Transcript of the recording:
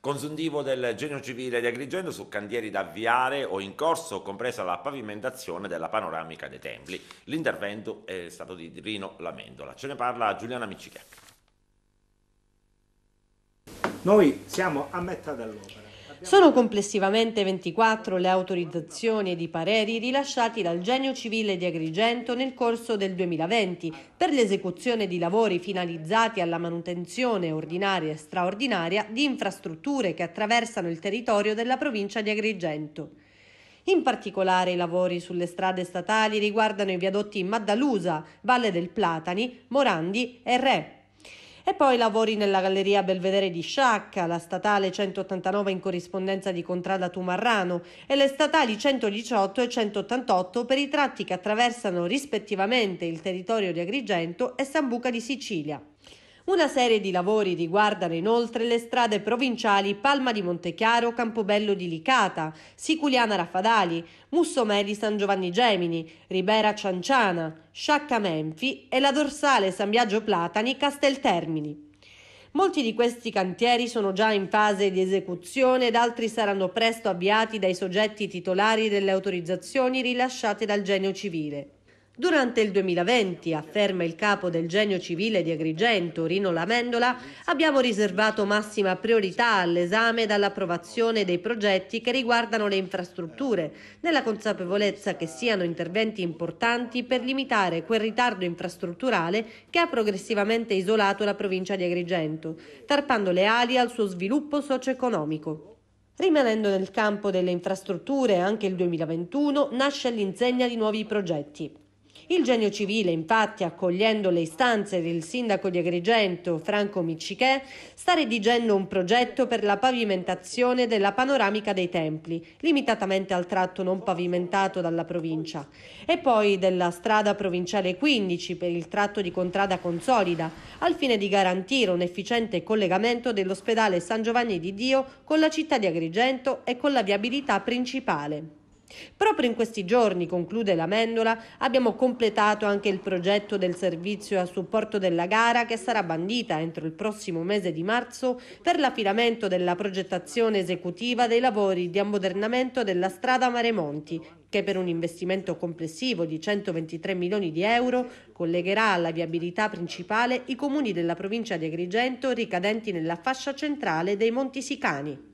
Consuntivo del genio civile di Agrigento su cantieri da avviare o in corso, compresa la pavimentazione della panoramica dei templi. L'intervento è stato di Rino Lamendola. Ce ne parla Giuliana Miccichè. Noi siamo a metà dell'opera. Sono complessivamente 24 le autorizzazioni ed i pareri rilasciati dal Genio Civile di Agrigento nel corso del 2020 per l'esecuzione di lavori finalizzati alla manutenzione ordinaria e straordinaria di infrastrutture che attraversano il territorio della provincia di Agrigento. In particolare i lavori sulle strade statali riguardano i viadotti Maddalusa, Valle del Platani, Morandi e Re, e poi lavori nella Galleria Belvedere di Sciacca, la statale 189 in corrispondenza di Contrada Tumarrano e le statali 118 e 188 per i tratti che attraversano rispettivamente il territorio di Agrigento e Sambuca di Sicilia. Una serie di lavori riguardano inoltre le strade provinciali Palma di Montechiaro, Campobello di Licata, Siculiana Raffadali, Mussomè di San Giovanni Gemini, Ribera Cianciana, Sciacca Menfi e la dorsale San Biagio Platani Casteltermini. Molti di questi cantieri sono già in fase di esecuzione ed altri saranno presto avviati dai soggetti titolari delle autorizzazioni rilasciate dal genio civile. Durante il 2020, afferma il capo del genio civile di Agrigento, Rino Lamendola, abbiamo riservato massima priorità all'esame ed all'approvazione dei progetti che riguardano le infrastrutture, nella consapevolezza che siano interventi importanti per limitare quel ritardo infrastrutturale che ha progressivamente isolato la provincia di Agrigento, tarpando le ali al suo sviluppo socio-economico. Rimanendo nel campo delle infrastrutture, anche il 2021 nasce all'insegna di nuovi progetti. Il genio civile, infatti, accogliendo le istanze del sindaco di Agrigento, Franco Miccichè, sta redigendo un progetto per la pavimentazione della panoramica dei templi, limitatamente al tratto non pavimentato dalla provincia, e poi della strada provinciale 15 per il tratto di Contrada Consolida, al fine di garantire un efficiente collegamento dell'ospedale San Giovanni di Dio con la città di Agrigento e con la viabilità principale. Proprio in questi giorni, conclude la Mendola, abbiamo completato anche il progetto del servizio a supporto della gara che sarà bandita entro il prossimo mese di marzo per l'affilamento della progettazione esecutiva dei lavori di ammodernamento della strada Maremonti, che per un investimento complessivo di 123 milioni di euro collegherà alla viabilità principale i comuni della provincia di Agrigento ricadenti nella fascia centrale dei Monti Sicani.